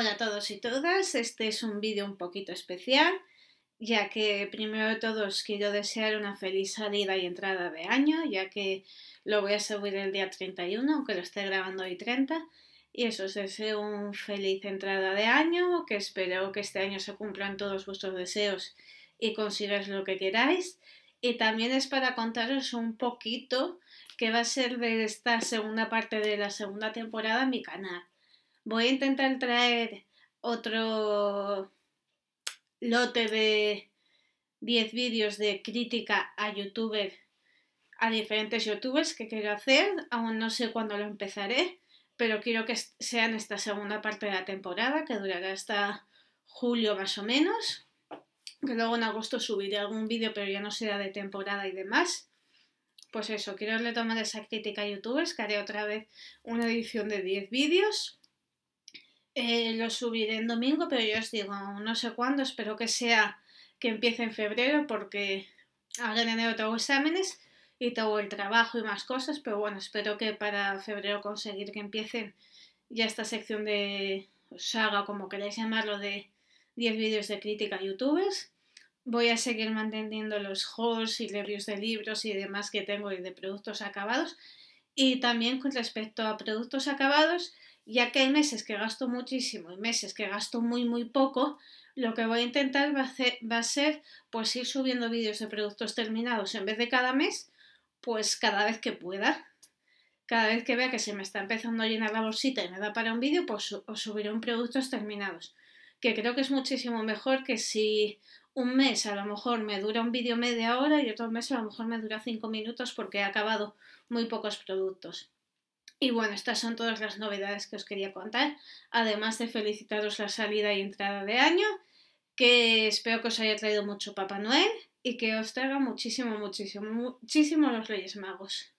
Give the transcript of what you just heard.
Hola a todos y todas, este es un vídeo un poquito especial, ya que primero de todos quiero desear una feliz salida y entrada de año, ya que lo voy a subir el día 31, aunque lo esté grabando hoy 30, y eso, os deseo un feliz entrada de año, que espero que este año se cumplan todos vuestros deseos y consigáis lo que queráis, y también es para contaros un poquito que va a ser de esta segunda parte de la segunda temporada en mi canal voy a intentar traer otro lote de 10 vídeos de crítica a youtubers, a diferentes youtubers que quiero hacer, aún no sé cuándo lo empezaré, pero quiero que sea en esta segunda parte de la temporada, que durará hasta julio más o menos, que luego en agosto subiré algún vídeo, pero ya no será de temporada y demás. Pues eso, quiero retomar esa crítica a youtubers, que haré otra vez una edición de 10 vídeos eh, lo subiré en domingo, pero yo os digo, no sé cuándo, espero que sea que empiece en febrero porque ahora en enero tengo exámenes y todo el trabajo y más cosas, pero bueno, espero que para febrero conseguir que empiecen ya esta sección de saga, como queráis llamarlo, de 10 vídeos de crítica a youtubers. Voy a seguir manteniendo los hauls y reviews de libros y demás que tengo y de productos acabados. Y también con respecto a productos acabados, ya que hay meses que gasto muchísimo y meses que gasto muy, muy poco, lo que voy a intentar va a, ser pues ir subiendo vídeos de productos terminados en vez de cada mes, pues cada vez que pueda. Cada vez que vea que se me está empezando a llenar la bolsita y me da para un vídeo, pues os subiré un productos terminados. Que creo que es muchísimo mejor que si un mes a lo mejor me dura un vídeo media hora y otro mes a lo mejor me dura cinco minutos porque he acabado muy pocos productos. Y bueno, estas son todas las novedades que os quería contar, además de felicitaros la salida y entrada de año, que espero que os haya traído mucho Papá Noel y que os traiga muchísimo, muchísimo, muchísimo los Reyes Magos.